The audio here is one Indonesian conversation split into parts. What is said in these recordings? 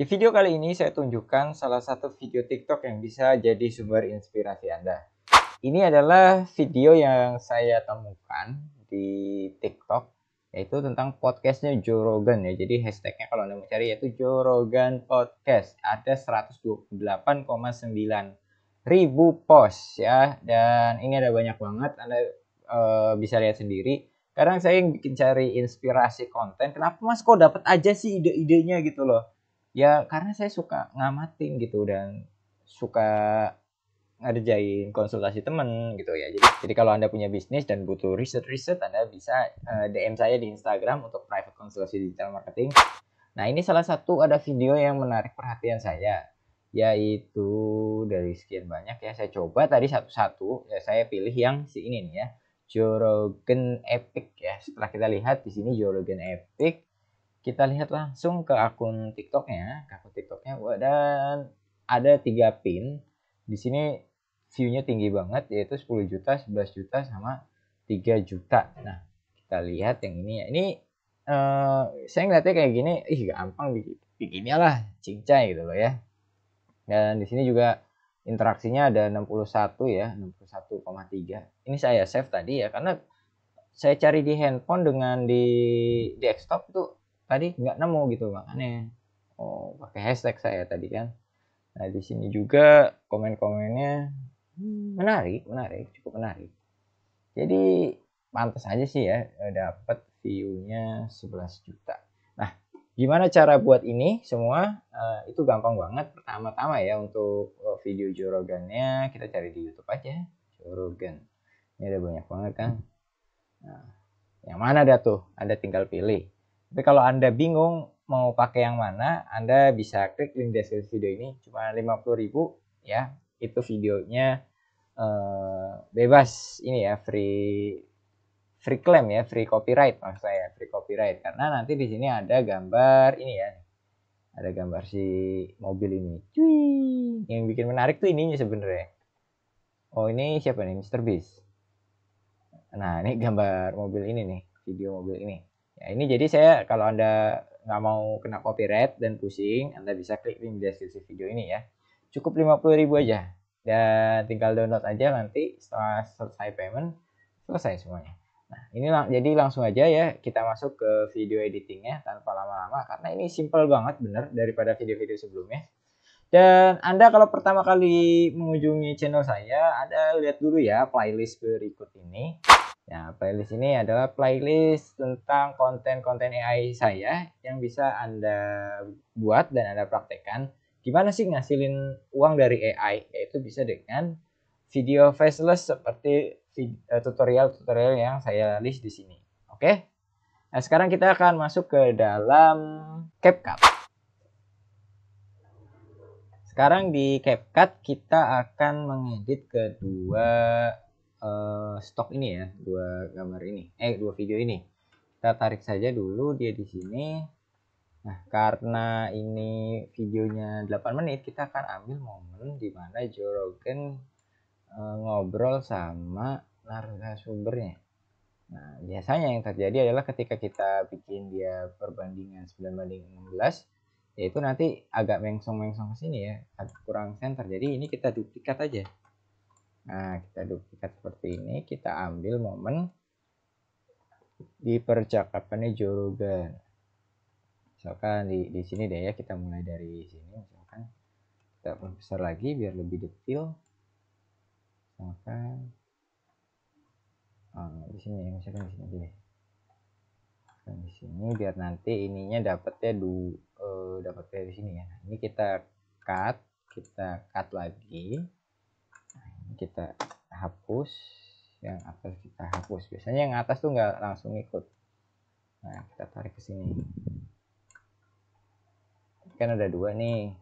Di video kali ini saya tunjukkan salah satu video TikTok yang bisa jadi sumber inspirasi Anda. Ini adalah video yang saya temukan di TikTok yaitu tentang podcastnya Joe Rogan ya. Jadi hashtagnya kalau Anda mau cari yaitu Joe Rogan Podcast. Ada 128,9 ribu post ya dan ini ada banyak banget Anda e, bisa lihat sendiri kadang saya yang bikin cari inspirasi konten kenapa mas kok dapat aja sih ide-idenya gitu loh ya karena saya suka ngamatin gitu dan suka ngerjain konsultasi temen gitu ya jadi jadi kalau anda punya bisnis dan butuh riset riset anda bisa uh, eh, dm saya di instagram untuk private konsultasi digital marketing nah ini salah satu ada video yang menarik perhatian saya yaitu dari sekian banyak ya saya coba tadi satu-satu ya saya pilih yang si ini nih ya Jorogen Epic ya setelah kita lihat di sini Jorogen Epic kita lihat langsung ke akun TikToknya, ke akun TikToknya, dan ada tiga pin. Di sini view-nya tinggi banget, yaitu 10 juta, 11 juta, sama 3 juta. Nah, kita lihat yang ini ya. Ini uh, saya ngeliatnya kayak gini, ih gampang bikinnya lah, cincai gitu loh ya. Dan di sini juga interaksinya ada 61 ya, 61,3. Ini saya save tadi ya, karena saya cari di handphone dengan di desktop tuh tadi nggak nemu gitu makanya oh pakai hashtag saya tadi kan nah di sini juga komen-komennya menarik menarik cukup menarik jadi pantas aja sih ya eh, dapat view-nya 11 juta nah gimana cara buat ini semua uh, itu gampang banget pertama-tama ya untuk eh, video jorogannya kita cari di YouTube aja jorogan ini ada banyak banget kan nah yang mana ada tuh ada tinggal pilih tapi kalau Anda bingung mau pakai yang mana, Anda bisa klik link deskripsi video ini cuma 50.000 ya. Itu videonya eh, bebas ini ya, free free claim ya, free copyright maksud saya, free copyright. Karena nanti di sini ada gambar ini ya. Ada gambar si mobil ini. Cui, yang bikin menarik tuh ininya sebenarnya. Oh, ini siapa nih? Mr. Beast. Nah, ini gambar mobil ini nih, video mobil ini ya ini jadi saya kalau anda nggak mau kena copyright dan pusing anda bisa klik link di deskripsi video ini ya cukup ribu aja dan tinggal download aja nanti setelah selesai payment selesai semuanya nah ini lang jadi langsung aja ya kita masuk ke video editingnya tanpa lama-lama karena ini simple banget bener daripada video-video sebelumnya dan Anda kalau pertama kali mengunjungi channel saya, Anda lihat dulu ya playlist berikut ini. Ya, playlist ini adalah playlist tentang konten-konten AI saya yang bisa Anda buat dan Anda praktekkan. Gimana sih ngasilin uang dari AI? Yaitu bisa dengan video faceless seperti eh, tutorial-tutorial yang saya list di sini. Oke? Nah, sekarang kita akan masuk ke dalam CapCut. Sekarang di CapCut kita akan mengedit kedua uh, stok ini ya dua gambar ini eh dua video ini kita tarik saja dulu dia di sini nah karena ini videonya 8 menit kita akan ambil momen dimana Jorogen uh, eh, ngobrol sama narasumbernya nah biasanya yang terjadi adalah ketika kita bikin dia perbandingan 9 banding 16 yaitu nanti agak mengsong-mengsong ke sini ya kurang center jadi ini kita duplikat aja Nah, kita duplikat seperti ini, kita ambil momen di percakapannya Joe Misalkan di, di sini deh ya, kita mulai dari sini. Misalkan kita membesar lagi biar lebih detail. Misalkan oh, di sini, misalkan di sini deh. Misalkan di sini biar nanti ininya dapatnya du, eh, dapatnya di sini ya. Nah, ini kita cut, kita cut lagi kita hapus yang atas kita hapus biasanya yang atas tuh nggak langsung ikut nah kita tarik ke sini kan ada dua nih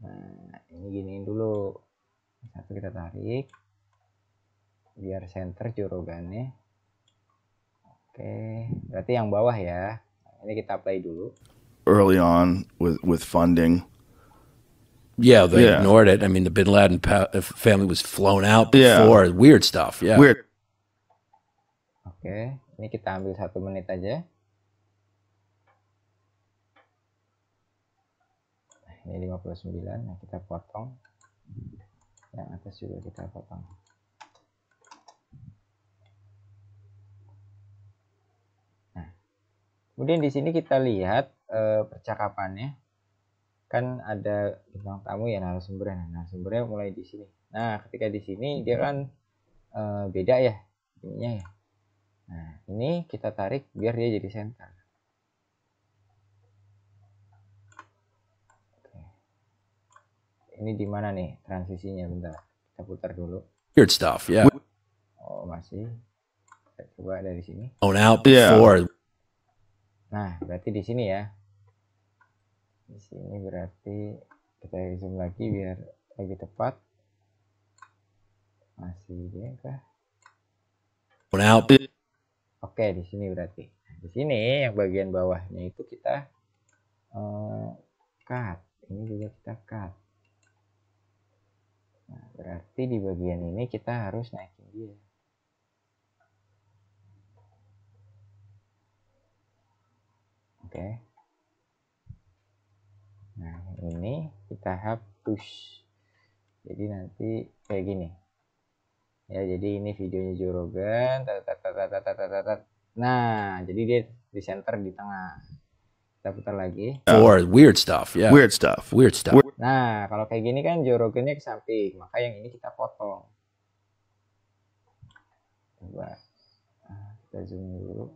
nah ini gini dulu satu kita tarik biar center curugannya oke berarti yang bawah ya ini kita play dulu early on with with funding yeah, they yeah. ignored it. I mean, the Bin Laden uh, family was flown out before. Yeah. Weird stuff. Yeah. Weird. Oke, ini kita ambil satu menit aja. Ini 59, nah kita potong. Yang atas juga kita potong. Nah, kemudian di sini kita lihat e, percakapannya kan ada bintang tamu ya narasumbernya nah, narasumbernya mulai di sini nah ketika di sini dia kan e, beda ya ininya ya nah ini kita tarik biar dia jadi center Oke. ini di mana nih transisinya bentar kita putar dulu weird stuff ya yeah. oh masih kita coba dari sini oh now before yeah. nah berarti di sini ya di sini berarti kita zoom lagi biar lebih tepat masih dia kah oke di sini berarti nah, di sini yang bagian bawahnya itu kita uh, cut ini juga kita cut nah, berarti di bagian ini kita harus naikin dia oke okay. kita hapus jadi nanti kayak gini ya jadi ini videonya Jorogan nah jadi dia di center di tengah kita putar lagi ya. or weird stuff ya weird stuff weird stuff nah kalau kayak gini kan Jorogannya ke samping maka yang ini kita potong coba ah, kita zoom dulu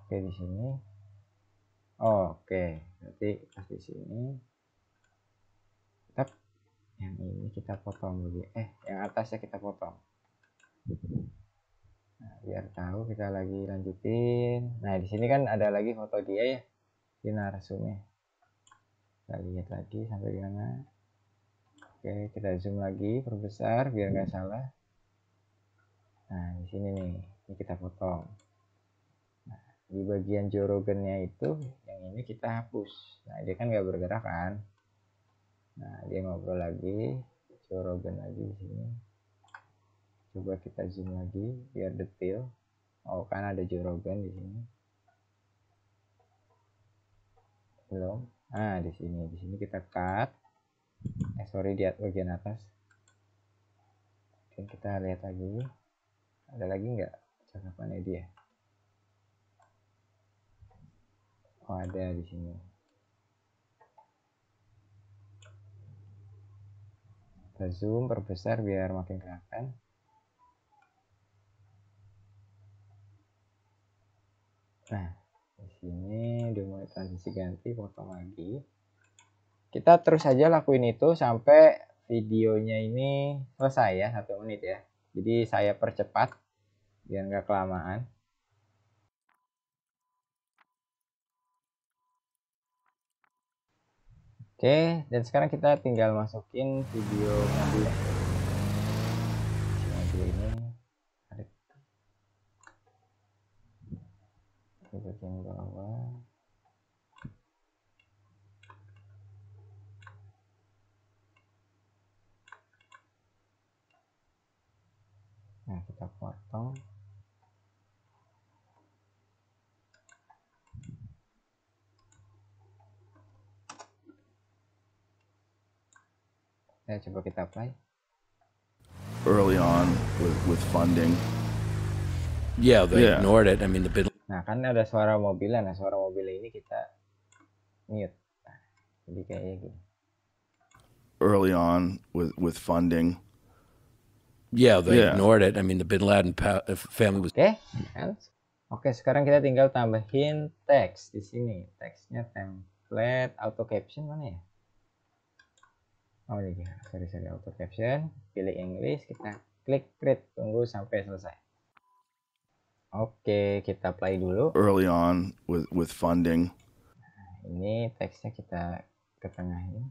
oke di sini Oke, nanti kasih sini. Kita yang ini kita potong dulu. Eh, yang atasnya kita potong. Nah, biar tahu kita lagi lanjutin. Nah, di sini kan ada lagi foto dia ya. Di narsumnya. Kita lihat lagi sampai di mana. Oke, kita zoom lagi, perbesar biar nggak salah. Nah, di sini nih, ini kita potong di bagian jorogennya itu yang ini kita hapus nah dia kan nggak bergerak kan nah dia ngobrol lagi jorogen lagi di sini coba kita zoom lagi biar detail oh kan ada jorogen di sini belum ah di sini di sini kita cut eh sorry di bagian atas dan kita lihat lagi ada lagi nggak cakapannya dia Oh, ada di sini. Kita zoom, perbesar biar makin kelihatan. Nah, di sini dimulai transisi ganti potong lagi. Kita terus saja lakuin itu sampai videonya ini selesai ya, satu menit ya. Jadi saya percepat biar nggak kelamaan. Oke, dan sekarang kita tinggal masukin video mobil. Mobil ini tarik ke bagian bawah. Nah, kita potong. Ya, coba kita apply. Early on with, with funding. Yeah, they yeah. ignored it. I mean the bid. Nah, kan ada suara mobilnya. Nah, suara mobil ini kita mute. Nah, jadi kayaknya gini. Early on with with funding. Yeah, they yeah. ignored it. I mean the bin Laden family was. Oke, okay. Oke, sekarang kita tinggal tambahin teks di sini. Teksnya template auto caption mana ya? oh iya, iya sorry sorry auto caption pilih English kita klik create tunggu sampai selesai oke kita play dulu early on with with funding nah, ini teksnya kita ke tengahnya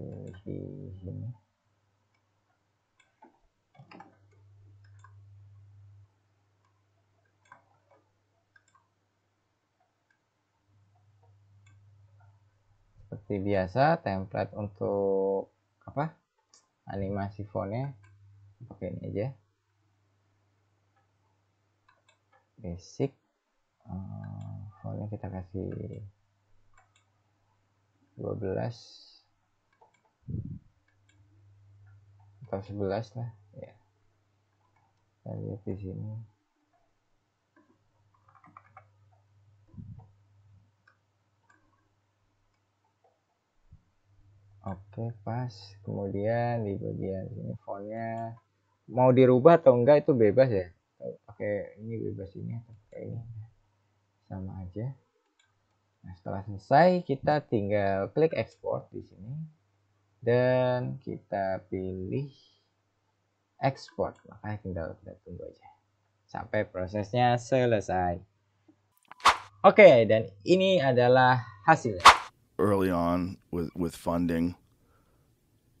di sini seperti biasa template untuk apa animasi fontnya pakai ini aja basic eh, fontnya kita kasih 12 atau 11 lah ya kita lihat di sini Oke, pas. Kemudian di bagian ini fontnya mau dirubah atau enggak itu bebas ya. oke ini bebas ini oke ini. Sama aja. Nah, setelah selesai kita tinggal klik export di sini dan kita pilih export. Makanya tinggal kita tunggu aja sampai prosesnya selesai. Oke, dan ini adalah hasilnya. early on with with funding.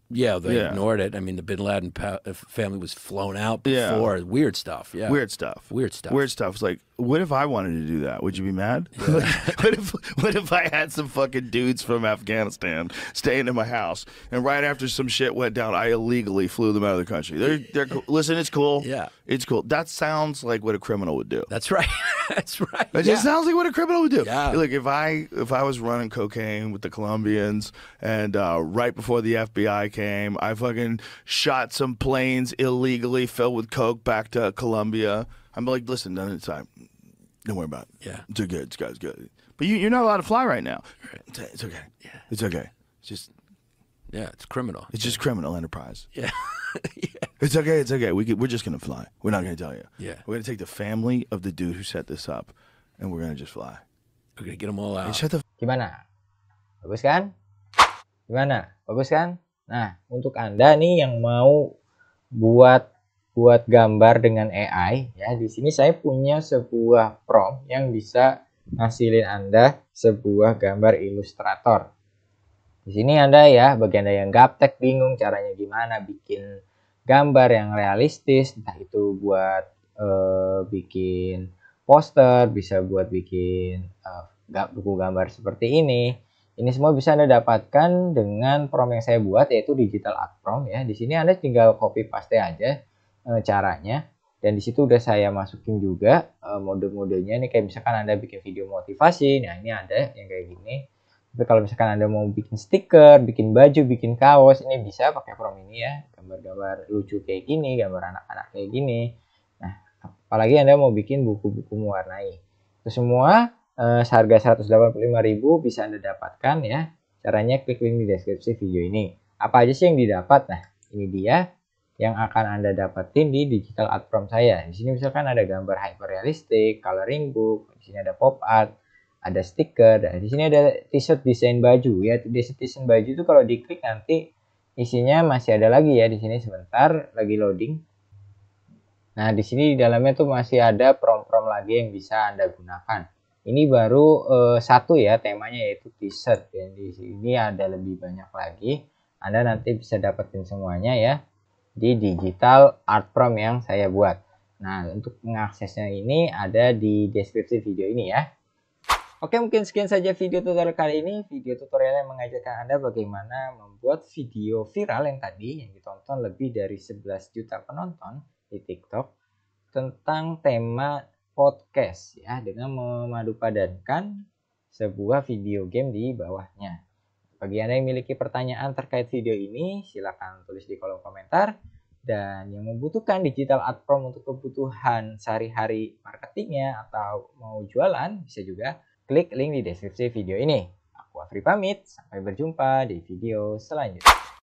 Yeah, they yeah. ignored it. I mean, the Bin Laden pa- uh, family was flown out before. Yeah. Weird stuff. Yeah, weird stuff. Weird stuff. Weird stuff. It's like, what if I wanted to do that? Would you be mad? Yeah. what if What if I had some fucking dudes from Afghanistan staying in my house, and right after some shit went down, I illegally flew them out of the country? They're they're listen. It's cool. Yeah, it's cool. That sounds like what a criminal would do. That's right. That's right. It yeah. just sounds like what a criminal would do. Yeah. Look, if I if I was running cocaine with the Colombians, and uh, right before the FBI came, I fucking shot some planes illegally filled with coke back to Colombia. I'm like, listen, none of time. Don't worry about it. Yeah, it's okay. This guy's good. But you, you're not allowed to fly right now. It's, it's okay. Yeah, it's okay. It's just. Yeah, it's criminal. It's yeah. just criminal enterprise. Yeah. yeah. It's okay. It's okay. We could, we're just gonna fly. We're not gonna tell you. Yeah. We're gonna take the family of the dude who set this up, and we're gonna just fly. We're gonna get them all out. And shut the. Gimana? Bagus kan? Gimana? Bagus kan? Nah, untuk anda nih yang mau buat buat gambar dengan AI ya di sini saya punya sebuah prompt yang bisa ngasilin Anda sebuah gambar ilustrator di sini ada ya bagi Anda yang gaptek bingung caranya gimana bikin gambar yang realistis, entah itu buat uh, bikin poster, bisa buat bikin uh, buku gambar seperti ini. Ini semua bisa Anda dapatkan dengan prom yang saya buat yaitu digital art prom ya. Di sini Anda tinggal copy paste aja uh, caranya dan di situ udah saya masukin juga uh, mode-modenya Ini kayak misalkan anda bikin video motivasi nah ini ada yang kayak gini tapi kalau misalkan anda mau bikin stiker bikin baju bikin kaos ini bisa pakai from ini ya gambar-gambar lucu kayak gini gambar anak-anak kayak gini nah apalagi anda mau bikin buku-buku mewarnai itu semua eh, seharga 185.000 bisa anda dapatkan ya caranya klik link di deskripsi video ini apa aja sih yang didapat nah ini dia yang akan Anda dapetin di digital art prom saya. Di sini misalkan ada gambar hyperrealistik, coloring book, di sini ada pop art, ada stiker. dan di sini ada t-shirt desain baju ya. T-shirt desain baju itu kalau diklik nanti isinya masih ada lagi ya di sini sebentar lagi loading. Nah, di sini di dalamnya tuh masih ada prom-prom lagi yang bisa Anda gunakan. Ini baru uh, satu ya temanya yaitu t-shirt. dan Di sini ada lebih banyak lagi. Anda nanti bisa dapetin semuanya ya di digital art prom yang saya buat. Nah, untuk mengaksesnya ini ada di deskripsi video ini ya. Oke, mungkin sekian saja video tutorial kali ini. Video tutorial yang mengajarkan Anda bagaimana membuat video viral yang tadi yang ditonton lebih dari 11 juta penonton di TikTok tentang tema podcast ya dengan memadupadankan sebuah video game di bawahnya. Bagi Anda yang memiliki pertanyaan terkait video ini, silakan tulis di kolom komentar. Dan yang membutuhkan digital ad prom untuk kebutuhan sehari-hari marketingnya atau mau jualan, bisa juga Klik link di deskripsi video ini. Aku Afri pamit, sampai berjumpa di video selanjutnya.